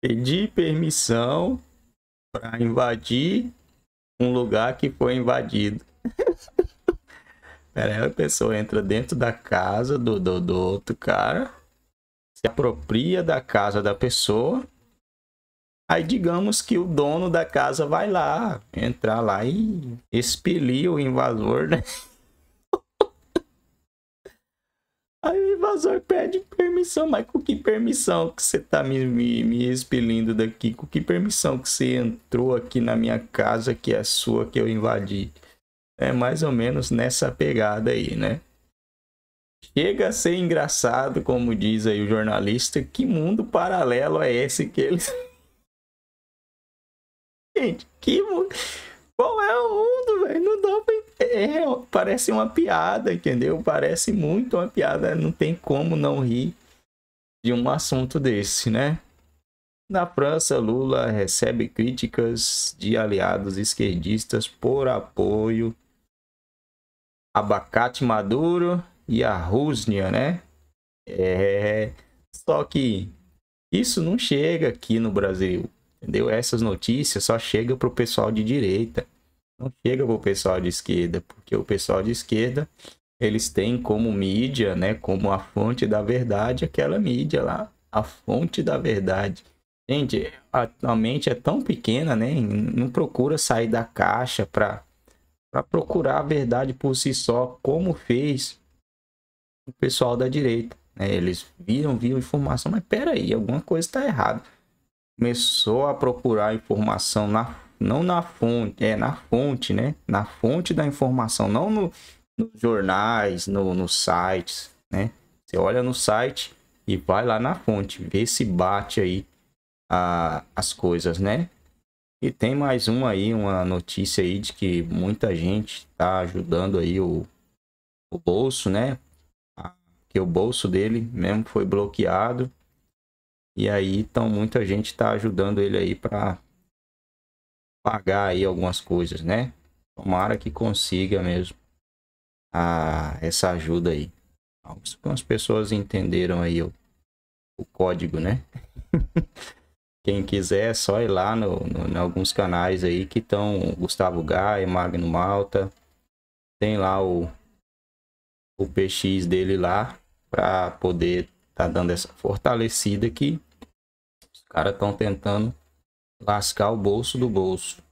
pedir permissão para invadir um lugar que foi invadido. Pera aí, a pessoa entra dentro da casa do, do, do outro cara, se apropria da casa da pessoa. Aí digamos que o dono da casa vai lá, entrar lá e expelir o invasor, né? Aí o invasor pede permissão, mas com que permissão que você tá me, me, me expelindo daqui? Com que permissão que você entrou aqui na minha casa que é sua, que eu invadi? É mais ou menos nessa pegada aí, né? Chega a ser engraçado, como diz aí o jornalista, que mundo paralelo é esse que eles. Gente, que mundo. Qual é o mundo, velho? Não dá pra entender. É, parece uma piada, entendeu? Parece muito uma piada. Não tem como não rir de um assunto desse, né? Na França, Lula recebe críticas de aliados esquerdistas por apoio a Abacate Maduro e a Rusnia, né? É... Só que isso não chega aqui no Brasil, entendeu? Essas notícias só chegam para o pessoal de direita não chega para o pessoal de esquerda, porque o pessoal de esquerda eles têm como mídia, né, como a fonte da verdade, aquela mídia lá, a fonte da verdade. Gente, a, mente é tão pequena, né? Não procura sair da caixa para para procurar a verdade por si só, como fez o pessoal da direita. Né? Eles viram, viram informação, mas peraí, alguma coisa está errada. Começou a procurar informação na não na fonte, é na fonte, né? Na fonte da informação, não no, nos jornais, no, nos sites, né? Você olha no site e vai lá na fonte, vê se bate aí a, as coisas, né? E tem mais uma aí, uma notícia aí de que muita gente tá ajudando aí o, o bolso, né? Que o bolso dele mesmo foi bloqueado. E aí, então, muita gente tá ajudando ele aí para pagar aí algumas coisas, né? Tomara que consiga mesmo a, essa ajuda aí. Algumas pessoas entenderam aí o, o código, né? Quem quiser é só ir lá no, no, em alguns canais aí que estão Gustavo Gai, Magno Malta. Tem lá o, o PX dele lá para poder tá dando essa fortalecida que os caras estão tentando Lascar o bolso do bolso.